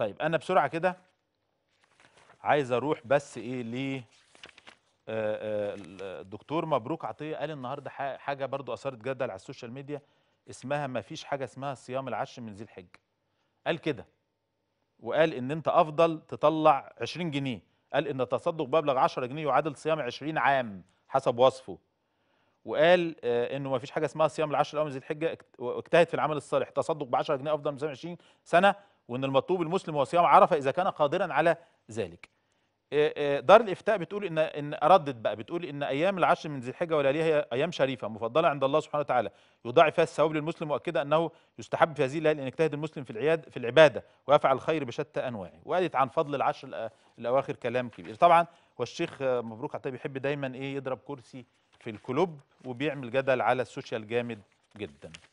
طيب انا بسرعه كده عايز اروح بس ايه ل الدكتور آه، آه، مبروك عطيه قال النهارده حاجه برضو اثارت جدل على السوشيال ميديا اسمها ما فيش حاجه اسمها صيام العشر من ذي الحجه قال كده وقال ان انت افضل تطلع 20 جنيه قال ان التصدق بمبلغ 10 جنيه يعادل صيام 20 عام حسب وصفه وقال آه، انه ما فيش حاجه اسمها صيام العشر الاول من ذي الحجه واجتهد في العمل الصالح تصدق ب 10 جنيه افضل من صيام 20 سنه وان المطلوب المسلم هو صيام عرفه اذا كان قادرا على ذلك آه، آه، دار الافتاء بتقول ان ان ردت بقى بتقول ان ايام العشر من ذي الحجه ولياليها هي ايام شريفه مفضله عند الله سبحانه وتعالى يضاعف فيها الثواب للمسلم مؤكده انه يستحب في هذه الليالي ان يجتهد المسلم في العياد في العباده ويفعل الخير بشتى انواعه وقالت عن فضل العشر الاواخر كلام كبير طبعا والشيخ مبروك عتاب بيحب دايما ايه يضرب كرسي في الكلوب وبيعمل جدل على السوشيال جامد جدا